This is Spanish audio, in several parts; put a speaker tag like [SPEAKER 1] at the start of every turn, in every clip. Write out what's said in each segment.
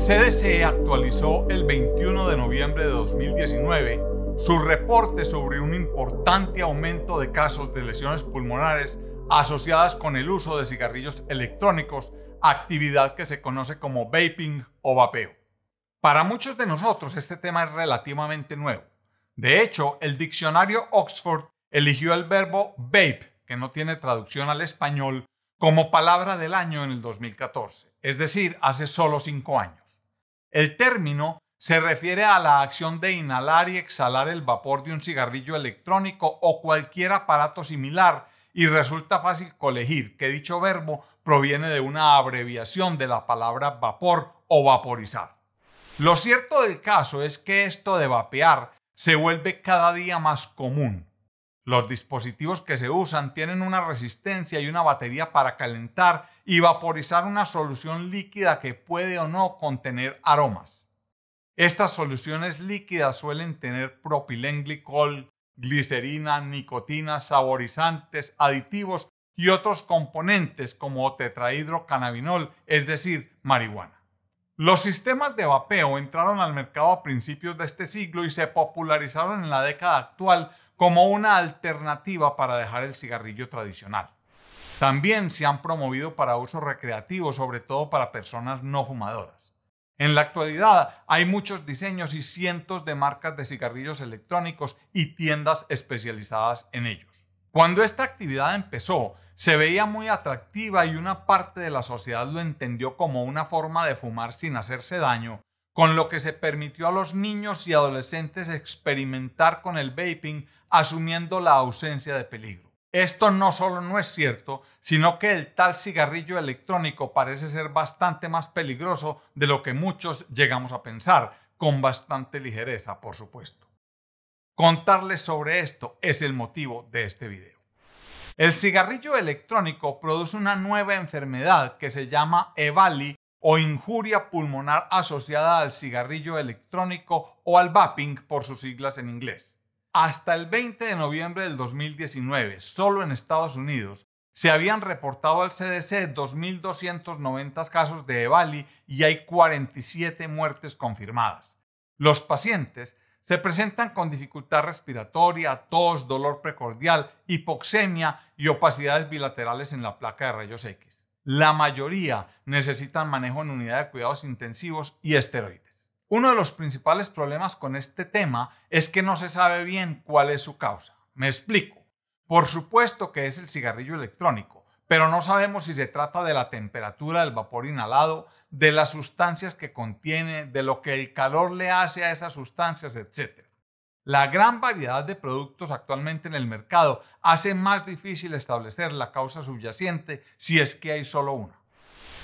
[SPEAKER 1] CDC actualizó el 21 de noviembre de 2019 su reporte sobre un importante aumento de casos de lesiones pulmonares asociadas con el uso de cigarrillos electrónicos, actividad que se conoce como vaping o vapeo. Para muchos de nosotros este tema es relativamente nuevo. De hecho, el diccionario Oxford eligió el verbo vape, que no tiene traducción al español, como palabra del año en el 2014, es decir, hace solo cinco años. El término se refiere a la acción de inhalar y exhalar el vapor de un cigarrillo electrónico o cualquier aparato similar y resulta fácil colegir que dicho verbo proviene de una abreviación de la palabra vapor o vaporizar. Lo cierto del caso es que esto de vapear se vuelve cada día más común los dispositivos que se usan tienen una resistencia y una batería para calentar y vaporizar una solución líquida que puede o no contener aromas. Estas soluciones líquidas suelen tener propilenglicol, glicerina, nicotina, saborizantes, aditivos y otros componentes como tetrahidrocannabinol, es decir, marihuana. Los sistemas de vapeo entraron al mercado a principios de este siglo y se popularizaron en la década actual como una alternativa para dejar el cigarrillo tradicional. También se han promovido para uso recreativo, sobre todo para personas no fumadoras. En la actualidad hay muchos diseños y cientos de marcas de cigarrillos electrónicos y tiendas especializadas en ellos. Cuando esta actividad empezó, se veía muy atractiva y una parte de la sociedad lo entendió como una forma de fumar sin hacerse daño, con lo que se permitió a los niños y adolescentes experimentar con el vaping asumiendo la ausencia de peligro. Esto no solo no es cierto, sino que el tal cigarrillo electrónico parece ser bastante más peligroso de lo que muchos llegamos a pensar, con bastante ligereza, por supuesto. Contarles sobre esto es el motivo de este video. El cigarrillo electrónico produce una nueva enfermedad que se llama EVALI o injuria pulmonar asociada al cigarrillo electrónico o al vaping por sus siglas en inglés. Hasta el 20 de noviembre del 2019, solo en Estados Unidos, se habían reportado al CDC 2.290 casos de EVALI y hay 47 muertes confirmadas. Los pacientes se presentan con dificultad respiratoria, tos, dolor precordial, hipoxemia y opacidades bilaterales en la placa de rayos X. La mayoría necesitan manejo en unidad de cuidados intensivos y esteroides. Uno de los principales problemas con este tema es que no se sabe bien cuál es su causa. Me explico. Por supuesto que es el cigarrillo electrónico, pero no sabemos si se trata de la temperatura del vapor inhalado, de las sustancias que contiene, de lo que el calor le hace a esas sustancias, etc. La gran variedad de productos actualmente en el mercado hace más difícil establecer la causa subyacente si es que hay solo una.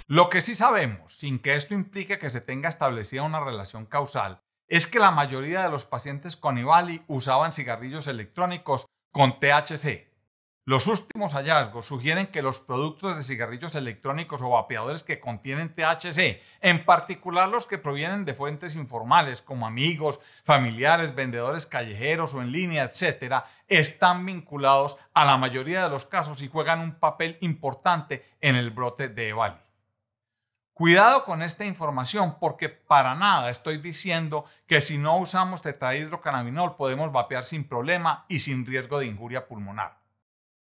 [SPEAKER 1] Lo que sí sabemos, sin que esto implique que se tenga establecida una relación causal, es que la mayoría de los pacientes con EVALI usaban cigarrillos electrónicos con THC. Los últimos hallazgos sugieren que los productos de cigarrillos electrónicos o vapeadores que contienen THC, en particular los que provienen de fuentes informales como amigos, familiares, vendedores callejeros o en línea, etc., están vinculados a la mayoría de los casos y juegan un papel importante en el brote de Evali. Cuidado con esta información porque para nada estoy diciendo que si no usamos tetrahidrocannabinol podemos vapear sin problema y sin riesgo de injuria pulmonar.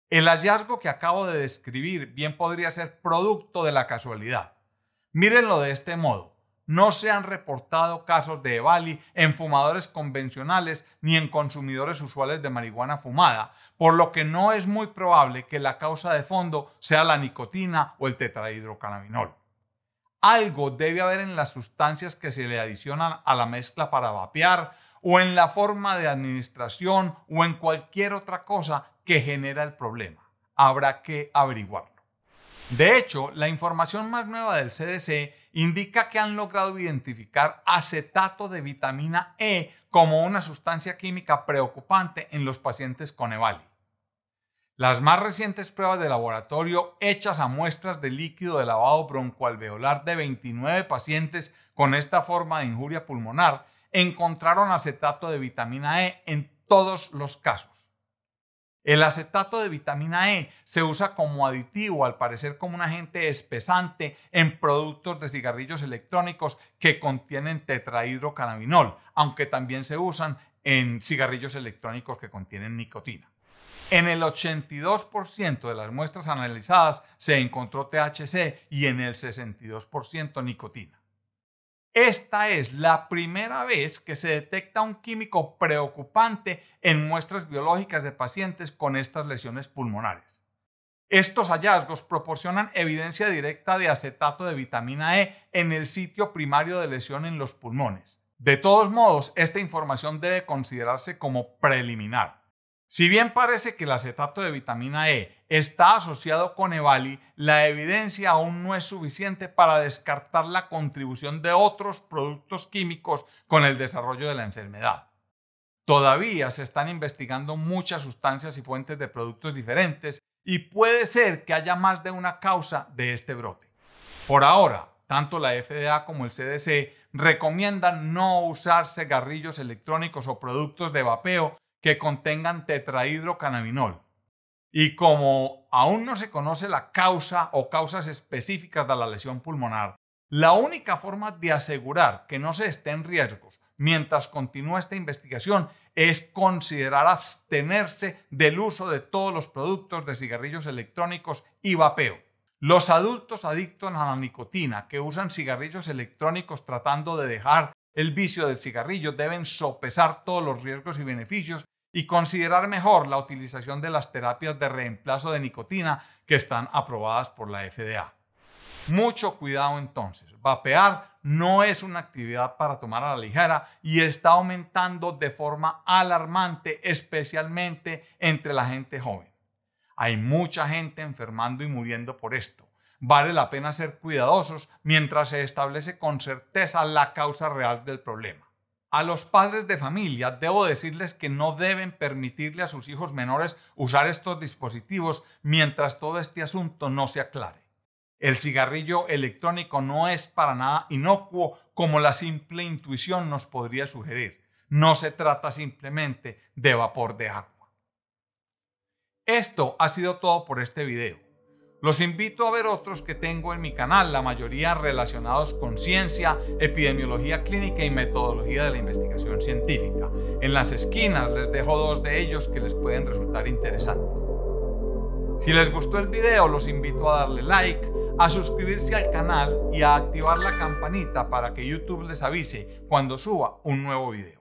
[SPEAKER 1] El hallazgo que acabo de describir bien podría ser producto de la casualidad. Mírenlo de este modo. No se han reportado casos de EVALI en fumadores convencionales ni en consumidores usuales de marihuana fumada, por lo que no es muy probable que la causa de fondo sea la nicotina o el tetrahidrocannabinol algo debe haber en las sustancias que se le adicionan a la mezcla para vapear o en la forma de administración o en cualquier otra cosa que genera el problema. Habrá que averiguarlo. De hecho, la información más nueva del CDC indica que han logrado identificar acetato de vitamina E como una sustancia química preocupante en los pacientes con EVALI. Las más recientes pruebas de laboratorio hechas a muestras de líquido de lavado broncoalveolar de 29 pacientes con esta forma de injuria pulmonar encontraron acetato de vitamina E en todos los casos. El acetato de vitamina E se usa como aditivo, al parecer como un agente espesante en productos de cigarrillos electrónicos que contienen tetrahidrocannabinol, aunque también se usan en cigarrillos electrónicos que contienen nicotina. En el 82% de las muestras analizadas se encontró THC y en el 62% nicotina. Esta es la primera vez que se detecta un químico preocupante en muestras biológicas de pacientes con estas lesiones pulmonares. Estos hallazgos proporcionan evidencia directa de acetato de vitamina E en el sitio primario de lesión en los pulmones. De todos modos, esta información debe considerarse como preliminar. Si bien parece que el acetato de vitamina E está asociado con EVALI, la evidencia aún no es suficiente para descartar la contribución de otros productos químicos con el desarrollo de la enfermedad. Todavía se están investigando muchas sustancias y fuentes de productos diferentes y puede ser que haya más de una causa de este brote. Por ahora, tanto la FDA como el CDC recomiendan no usar cigarrillos electrónicos o productos de vapeo que contengan tetrahidrocannabinol. Y como aún no se conoce la causa o causas específicas de la lesión pulmonar, la única forma de asegurar que no se estén riesgos mientras continúa esta investigación es considerar abstenerse del uso de todos los productos de cigarrillos electrónicos y vapeo. Los adultos adictos a la nicotina que usan cigarrillos electrónicos tratando de dejar el vicio del cigarrillo deben sopesar todos los riesgos y beneficios y considerar mejor la utilización de las terapias de reemplazo de nicotina que están aprobadas por la FDA. Mucho cuidado entonces, vapear no es una actividad para tomar a la ligera y está aumentando de forma alarmante, especialmente entre la gente joven. Hay mucha gente enfermando y muriendo por esto. Vale la pena ser cuidadosos mientras se establece con certeza la causa real del problema. A los padres de familia debo decirles que no deben permitirle a sus hijos menores usar estos dispositivos mientras todo este asunto no se aclare. El cigarrillo electrónico no es para nada inocuo como la simple intuición nos podría sugerir. No se trata simplemente de vapor de agua. Esto ha sido todo por este video. Los invito a ver otros que tengo en mi canal, la mayoría relacionados con ciencia, epidemiología clínica y metodología de la investigación científica. En las esquinas les dejo dos de ellos que les pueden resultar interesantes. Si les gustó el video, los invito a darle like, a suscribirse al canal y a activar la campanita para que YouTube les avise cuando suba un nuevo video.